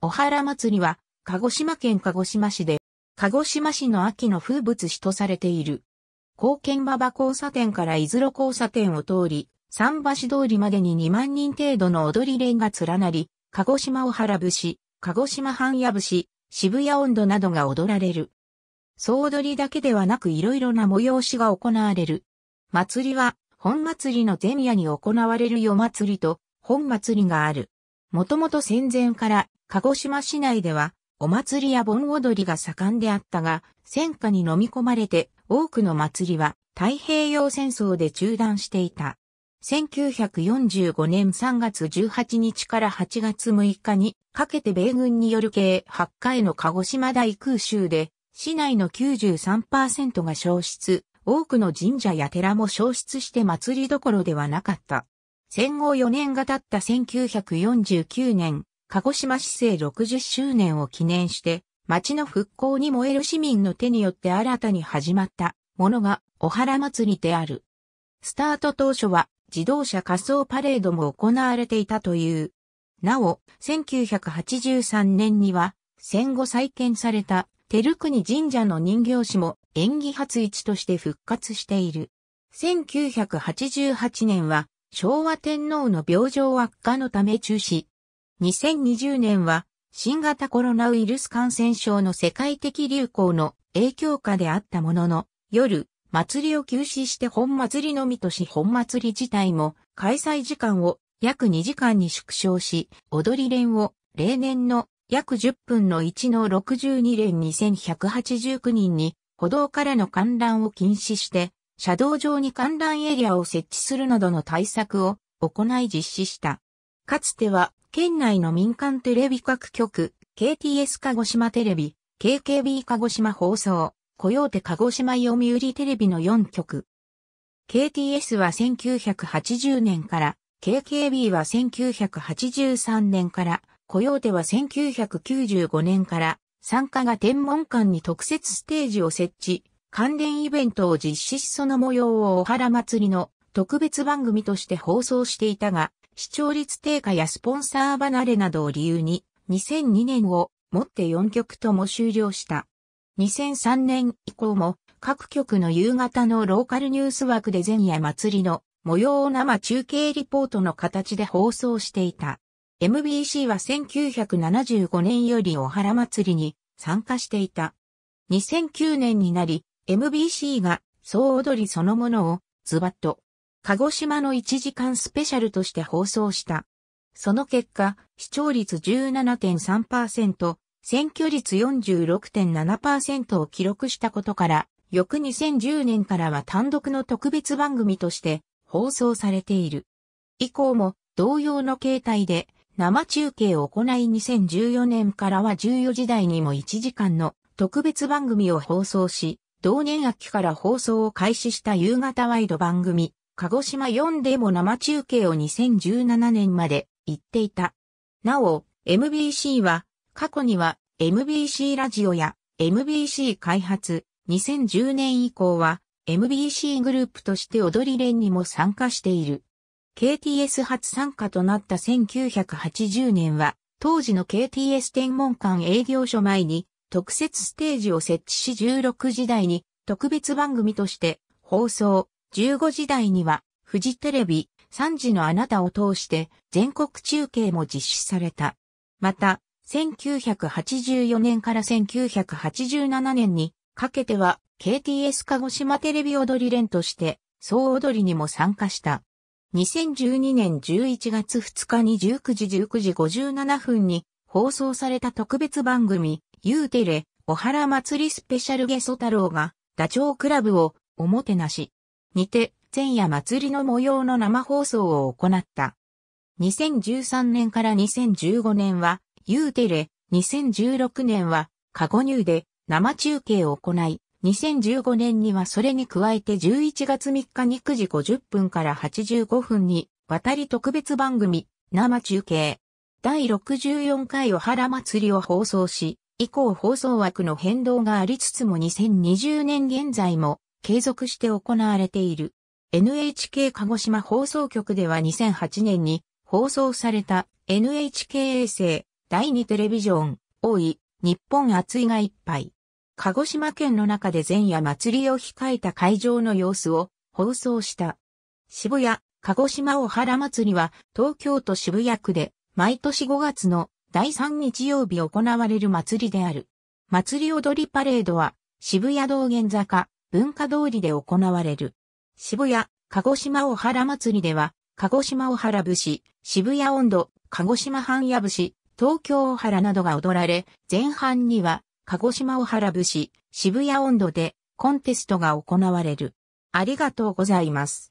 おはら祭りは、鹿児島県鹿児島市で、鹿児島市の秋の風物詩とされている。高見馬場交差点から伊豆路交差点を通り、桟橋通りまでに2万人程度の踊り連が連なり、鹿児島おはら節、鹿児島半夜節、渋谷温度などが踊られる。総踊りだけではなくいろいろな催しが行われる。祭りは、本祭りの前夜に行われる夜祭りと、本祭りがある。もともと戦前から鹿児島市内ではお祭りや盆踊りが盛んであったが、戦火に飲み込まれて多くの祭りは太平洋戦争で中断していた。1945年3月18日から8月6日にかけて米軍による計8回の鹿児島大空襲で市内の93%が消失、多くの神社や寺も消失して祭りどころではなかった。戦後4年が経った1949年、鹿児島市政60周年を記念して、町の復興に燃える市民の手によって新たに始まったものが、お原祭りである。スタート当初は、自動車仮装パレードも行われていたという。なお、1983年には、戦後再建された、照国神社の人形師も、演技発一として復活している。1988年は、昭和天皇の病状悪化のため中止。2020年は新型コロナウイルス感染症の世界的流行の影響下であったものの、夜、祭りを休止して本祭りのみとし本祭り自体も開催時間を約2時間に縮小し、踊り連を例年の約10分の1の62連2189人に歩道からの観覧を禁止して車道上に観覧エリアを設置するなどの対策を行い実施した。かつては、県内の民間テレビ各局、KTS 鹿児島テレビ、KKB 鹿児島放送、コヨーテ鹿児島読売テレビの4局。KTS は1980年から、KKB は1983年から、コヨーテは1995年から、参加が天文館に特設ステージを設置、関連イベントを実施しその模様をお原祭りの特別番組として放送していたが、視聴率低下やスポンサー離れなどを理由に、2002年をもって4曲とも終了した。2003年以降も各局の夕方のローカルニュース枠で前夜祭りの模様を生中継リポートの形で放送していた。MBC は1975年よりお原祭りに参加していた。2009年になり、MBC が総踊りそのものをズバッと鹿児島の1時間スペシャルとして放送した。その結果、視聴率17.3%、選挙率46.7%を記録したことから、翌2010年からは単独の特別番組として放送されている。以降も同様の形態で生中継を行い2014年からは14時台にも1時間の特別番組を放送し、同年秋から放送を開始した夕方ワイド番組、鹿児島4でも生中継を2017年まで行っていた。なお、MBC は、過去には MBC ラジオや MBC 開発、2010年以降は MBC グループとして踊り連にも参加している。KTS 初参加となった1980年は、当時の KTS 天文館営業所前に特設ステージを設置し16時台に特別番組として放送、15時台にはフジテレビ3時のあなたを通して全国中継も実施された。また、1984年から1987年にかけては KTS 鹿児島テレビ踊り連として総踊りにも参加した。2012年11月2日に19時19時57分に放送された特別番組ユーテレ、お原祭りスペシャルゲソ太郎が、ダチョウクラブを、おもてなし。にて、前夜祭りの模様の生放送を行った。2013年から2015年は、ユーテレ、2016年は、カゴニューで生中継を行い、2015年にはそれに加えて11月3日に9時50分から85分に、渡り特別番組、生中継。第64回お原祭りを放送し、以降放送枠の変動がありつつも2020年現在も継続して行われている。NHK 鹿児島放送局では2008年に放送された NHK 衛星第2テレビジョン多い日本熱いが一杯。鹿児島県の中で前夜祭りを控えた会場の様子を放送した。渋谷、鹿児島お原祭りは東京都渋谷区で毎年5月の第3日曜日行われる祭りである。祭り踊りパレードは渋谷道玄坂文化通りで行われる。渋谷、鹿児島お原祭りでは、鹿児島お原節、渋谷温度、鹿児島半夜節、東京お原などが踊られ、前半には、鹿児島お原節、渋谷温度でコンテストが行われる。ありがとうございます。